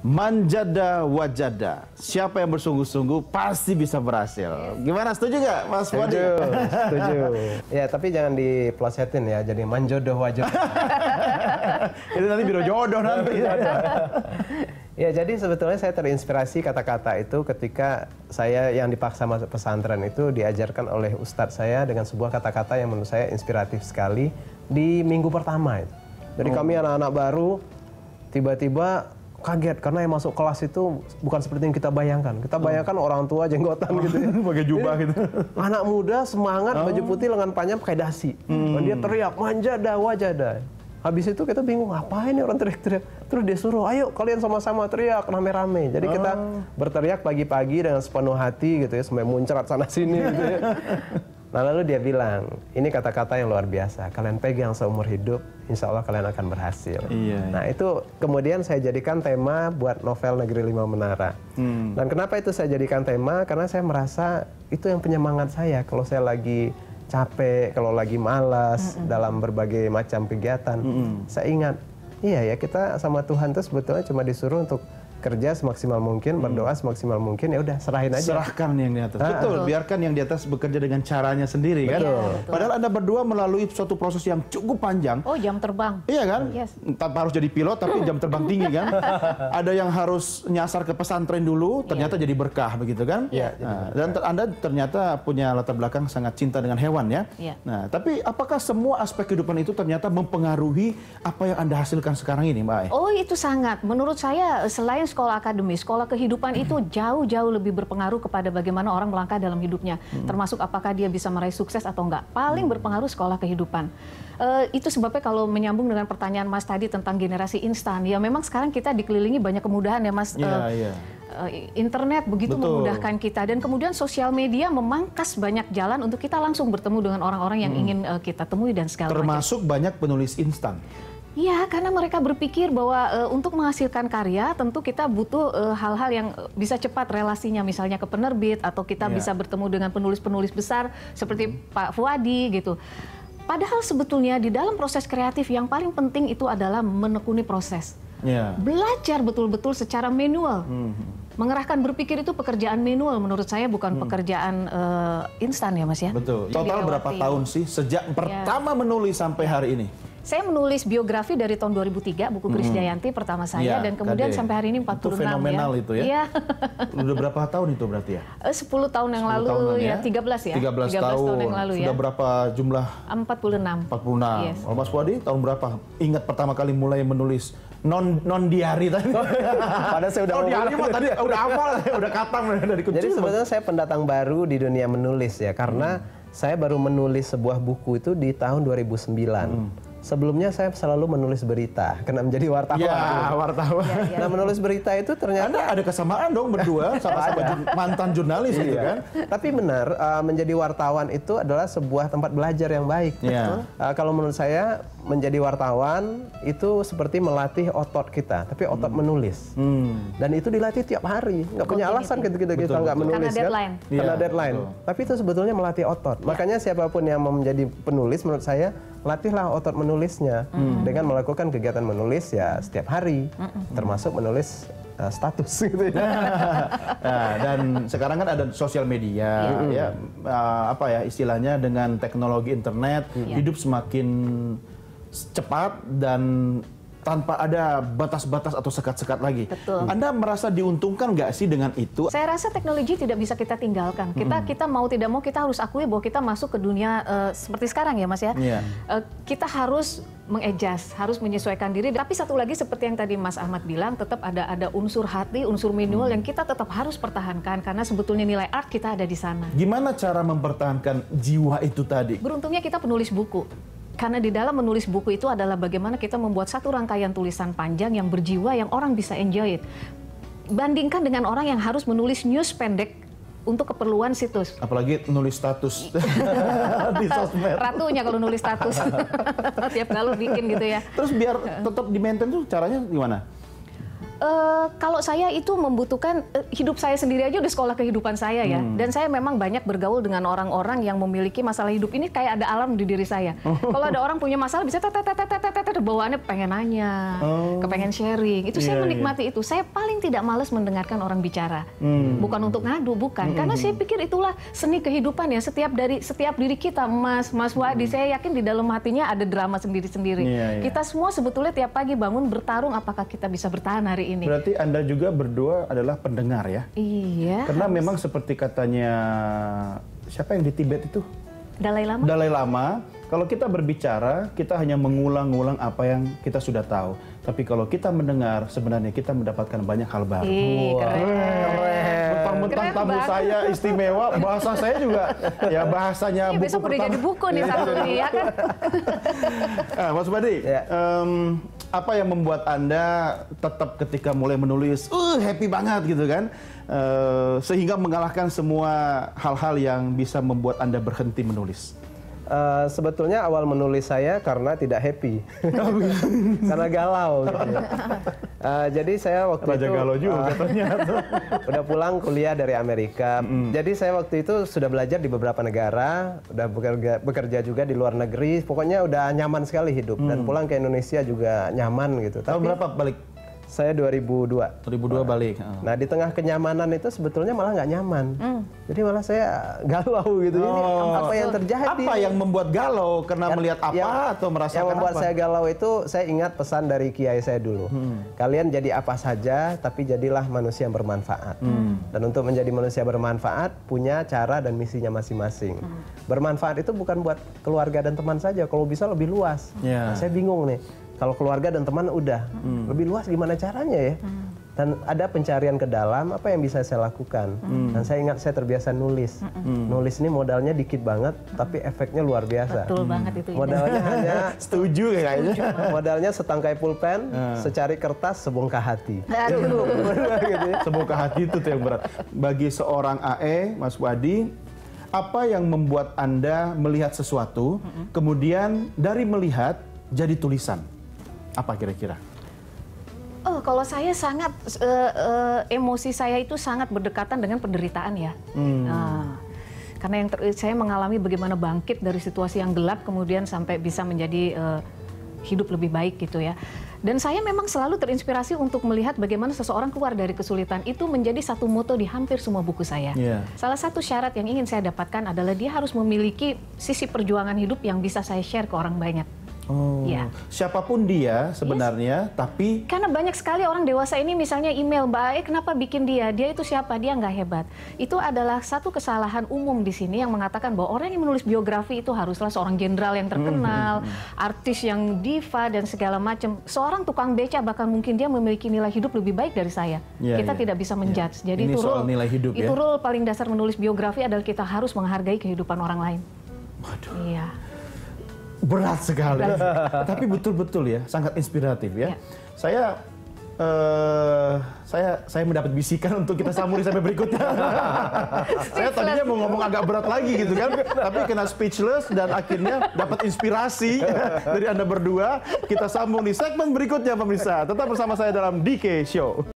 Manjada wajada. Siapa yang bersungguh-sungguh pasti bisa berhasil. Gimana setuju gak Mas Wadi? Setuju, setuju. ya tapi jangan diplesetin ya jadi manjodoh wajada. Itu nanti biro jodoh nanti. ya jadi sebetulnya saya terinspirasi kata-kata itu ketika saya yang dipaksa masuk pesantren itu diajarkan oleh ustadz saya dengan sebuah kata-kata yang menurut saya inspiratif sekali di minggu pertama itu. Jadi oh. kami anak-anak baru tiba-tiba kaget karena yang masuk kelas itu bukan seperti yang kita bayangkan. Kita oh. bayangkan oh. orang tua jenggotan gitu ya. Pakai jubah gitu. Anak muda semangat oh. baju putih lengan panjang pakai dasi. Hmm. Dan dia teriak wajah dah. Habis itu kita bingung apa ini orang teriak-teriak. Terus dia suruh, "Ayo kalian sama-sama teriak rame-rame." Jadi oh. kita berteriak pagi-pagi dengan sepenuh hati gitu ya sampai muncrat sana sini gitu ya. Nah, lalu dia bilang, ini kata-kata yang luar biasa. Kalian pegang seumur hidup, insya Allah kalian akan berhasil. Iya, iya. Nah, itu kemudian saya jadikan tema buat novel Negeri Lima Menara. Hmm. Dan kenapa itu saya jadikan tema? Karena saya merasa itu yang penyemangat saya. Kalau saya lagi capek, kalau lagi malas mm -mm. dalam berbagai macam kegiatan, mm -mm. saya ingat, iya ya kita sama Tuhan itu sebetulnya cuma disuruh untuk kerja semaksimal mungkin, hmm. berdoa semaksimal mungkin, ya udah serahin aja. Serahkan yang di atas. Ah, betul, betul, ah. biarkan yang di atas bekerja dengan caranya sendiri kan? betul. kan. betul. Padahal Anda berdua melalui suatu proses yang cukup panjang. Oh, jam terbang. Iya kan? Yes. Tanpa harus jadi pilot tapi jam terbang tinggi kan. Ada yang harus nyasar ke pesantren dulu, iya. ternyata yeah. jadi berkah begitu kan? Iya. Yeah, nah, dan ter Anda ternyata punya latar belakang sangat cinta dengan hewan ya. Yeah. Nah, tapi apakah semua aspek kehidupan itu ternyata mempengaruhi apa yang Anda hasilkan sekarang ini, Mbak? Oh, itu sangat. Menurut saya selain sekolah akademis, sekolah kehidupan itu jauh-jauh lebih berpengaruh kepada bagaimana orang melangkah dalam hidupnya, hmm. termasuk apakah dia bisa meraih sukses atau enggak. Paling hmm. berpengaruh sekolah kehidupan. Uh, itu sebabnya kalau menyambung dengan pertanyaan Mas tadi tentang generasi instan, ya memang sekarang kita dikelilingi banyak kemudahan ya Mas. Yeah, iya, uh, iya. eh, yeah internet begitu Betul. memudahkan kita dan kemudian sosial media memangkas banyak jalan untuk kita langsung bertemu dengan orang-orang yang hmm. ingin eh, kita temui dan segala Termasuk macam. Termasuk banyak penulis instan. Iya, karena mereka berpikir bahwa e, untuk menghasilkan karya tentu kita butuh hal eh, hal-hal yang bisa cepat relasinya, misalnya ke penerbit atau kita ya. bisa bertemu dengan penulis-penulis besar seperti hmm. Pak Fuadi gitu. Padahal sebetulnya di dalam proses kreatif yang paling penting itu adalah menekuni proses, ya. belajar betul-betul secara manual. Hmm. Mengerahkan berpikir itu pekerjaan manual menurut saya bukan hmm. pekerjaan uh, instan ya Mas ya. Betul. Total berapa tahun sih sejak iya. pertama menulis sampai hari ini? saya menulis biografi dari tahun 2003 buku Kris mm -hmm. Dayanti pertama saya ya, dan kemudian KD. sampai hari ini 46 itu fenomenal ya. itu ya. Iya. Sudah berapa tahun itu berarti ya? 10 eh, tahun yang 10 lalu tahunan, ya, 13 ya. 13, 13 ya. tahun. tahun yang lalu Sudah ya. Sudah berapa jumlah? 46. 46. Yes. Oh, Mas Wadi tahun berapa ingat pertama kali mulai menulis non non diari tadi. Padahal saya udah oh, diari mah tadi udah hafal, udah katam dari kecil. Jadi sebenarnya saya pendatang baru di dunia menulis ya karena hmm. saya baru menulis sebuah buku itu di tahun 2009. Hmm Sebelumnya saya selalu menulis berita karena menjadi wartawan. Ya, wartawan. Ya, ya. Nah, menulis berita itu ternyata Anda ada kesamaan dong berdua sama, -sama mantan jurnalis gitu iya. gitu kan. Tapi benar eh, menjadi wartawan itu adalah sebuah tempat belajar yang baik. Ya. kalau menurut saya menjadi wartawan itu seperti melatih otot kita, tapi otot hmm. menulis. Hmm. Dan itu dilatih tiap hari. Nggak punya alasan gitu kita, kita nggak menulis Karena kan. Deadline. Iya, Karena yeah. deadline. Betul. Tapi itu sebetulnya melatih otot. Yeah. Makanya siapapun yang mau menjadi penulis menurut saya latihlah otot menulisnya hmm. dengan melakukan kegiatan menulis ya setiap hari, hmm. termasuk menulis eh, status gitu ya. nah, dan sekarang kan ada sosial media yeah. ya eh, apa ya istilahnya dengan teknologi internet yeah. hidup semakin cepat dan tanpa ada batas-batas atau sekat-sekat lagi. Betul. Anda merasa diuntungkan nggak sih dengan itu? Saya rasa teknologi tidak bisa kita tinggalkan. Kita hmm. kita mau tidak mau kita harus akui bahwa kita masuk ke dunia uh, seperti sekarang ya Mas ya. Yeah. Iya. Uh, kita harus mengejas, harus menyesuaikan diri. Tapi satu lagi seperti yang tadi Mas Ahmad bilang, tetap ada ada unsur hati, unsur manual hmm. yang kita tetap harus pertahankan karena sebetulnya nilai art kita ada di sana. Gimana cara mempertahankan jiwa itu tadi? Beruntungnya kita penulis buku. Karena di dalam menulis buku itu adalah bagaimana kita membuat satu rangkaian tulisan panjang yang berjiwa yang orang bisa enjoy it. Bandingkan dengan orang yang harus menulis news pendek untuk keperluan situs. Apalagi nulis status di sosmed. Ratunya kalau nulis status. Tiap kali bikin gitu ya. Terus biar tetap di maintain tuh caranya gimana? Uh, kalau saya itu membutuhkan uh, hidup saya sendiri aja udah sekolah kehidupan saya ya, hmm. dan saya memang banyak bergaul dengan orang-orang yang memiliki masalah hidup ini kayak ada alam di diri saya. Oh. Kalau ada orang punya masalah bisa tetetetetetetet bawaannya pengen nanya, oh. kepengen sharing. Itu iya, saya iya. menikmati itu. Saya paling tidak males mendengarkan orang bicara, hmm. bukan untuk ngadu, bukan. Hmm, Karena hmm, saya pikir itulah seni kehidupan ya. Setiap dari setiap diri kita, Mas, Mas Wadi, saya yakin di dalam hatinya ada drama sendiri-sendiri. Iya, kita semua sebetulnya tiap pagi bangun bertarung apakah kita bisa bertahan hari ini. Berarti Anda juga berdua adalah pendengar ya? Iya. Karena harus. memang seperti katanya siapa yang di Tibet itu? Dalai Lama. Dalai Lama. Kalau kita berbicara, kita hanya mengulang-ulang apa yang kita sudah tahu. Tapi kalau kita mendengar, sebenarnya kita mendapatkan banyak hal baru. Ih, wow. keren mentang-mentang tamu banget. saya istimewa, bahasa saya juga ya bahasanya ya, buku besok udah jadi buku nih satu nih ya kan. nah, Mas Badi, ya. um, apa yang membuat Anda tetap ketika mulai menulis, uh happy banget gitu kan? Uh, sehingga mengalahkan semua hal-hal yang bisa membuat Anda berhenti menulis uh, sebetulnya awal menulis saya karena tidak happy, oh, karena galau. Gitu. Uh, jadi saya waktu Raja itu galau juga uh, eh, ternyata. udah pulang kuliah dari Amerika. Mm. Jadi saya waktu itu sudah belajar di beberapa negara, udah bekerja, bekerja juga di luar negeri. Pokoknya udah nyaman sekali hidup mm. dan pulang ke Indonesia juga nyaman gitu. Tahun berapa balik saya 2002. 2002 nah, balik. Nah di tengah kenyamanan itu sebetulnya malah nggak nyaman. Mm. Jadi malah saya galau gitu. Oh. Ini apa yang terjadi? Apa yang membuat galau? Karena ya, melihat apa yang, atau merasakan Yang membuat apa? saya galau itu saya ingat pesan dari kiai saya dulu. Hmm. Kalian jadi apa saja, tapi jadilah manusia yang bermanfaat. Hmm. Dan untuk menjadi manusia bermanfaat punya cara dan misinya masing-masing. Hmm. Bermanfaat itu bukan buat keluarga dan teman saja. Kalau bisa lebih luas. Yeah. Nah, saya bingung nih kalau keluarga dan teman udah. Hmm. Lebih luas gimana caranya ya? Hmm. Dan ada pencarian ke dalam apa yang bisa saya lakukan. Hmm. Dan saya ingat saya terbiasa nulis. Hmm. Nulis ini modalnya dikit banget hmm. tapi efeknya luar biasa. Betul hmm. banget itu. Modalnya hanya setuju kayaknya. modalnya setangkai pulpen, hmm. secari kertas, sebongkah hati. Gitu ya. Sebongkah hati itu tuh yang berat. Bagi seorang AE, Mas Wadi, apa yang membuat Anda melihat sesuatu, hmm. kemudian dari melihat jadi tulisan? Apa kira-kira? Oh, kalau saya sangat uh, uh, emosi saya itu sangat berdekatan dengan penderitaan ya. Hmm. Nah, karena yang ter saya mengalami bagaimana bangkit dari situasi yang gelap kemudian sampai bisa menjadi uh, hidup lebih baik gitu ya. Dan saya memang selalu terinspirasi untuk melihat bagaimana seseorang keluar dari kesulitan itu menjadi satu moto di hampir semua buku saya. Yeah. Salah satu syarat yang ingin saya dapatkan adalah dia harus memiliki sisi perjuangan hidup yang bisa saya share ke orang banyak. Oh, ya. siapapun dia sebenarnya, yes. tapi karena banyak sekali orang dewasa ini misalnya email Mbak baik, kenapa bikin dia? Dia itu siapa? Dia nggak hebat. Itu adalah satu kesalahan umum di sini yang mengatakan bahwa orang yang menulis biografi itu haruslah seorang jenderal yang terkenal, mm -hmm. artis yang diva dan segala macam. Seorang tukang beca bahkan mungkin dia memiliki nilai hidup lebih baik dari saya. Ya, kita ya. tidak bisa ya. menjudge. Ya. Jadi ini itu soal rule, nilai hidup itu ya. Itu rule paling dasar menulis biografi adalah kita harus menghargai kehidupan orang lain. Waduh. Iya berat sekali. Berat sekali. Tapi betul-betul ya, sangat inspiratif ya. ya. Saya Uh, saya saya mendapat bisikan untuk kita samuri sampai berikutnya. saya tadinya mau ngomong agak berat lagi gitu kan, tapi kena speechless dan akhirnya dapat inspirasi dari Anda berdua. Kita sambung di segmen berikutnya pemirsa. Tetap bersama saya dalam DK Show.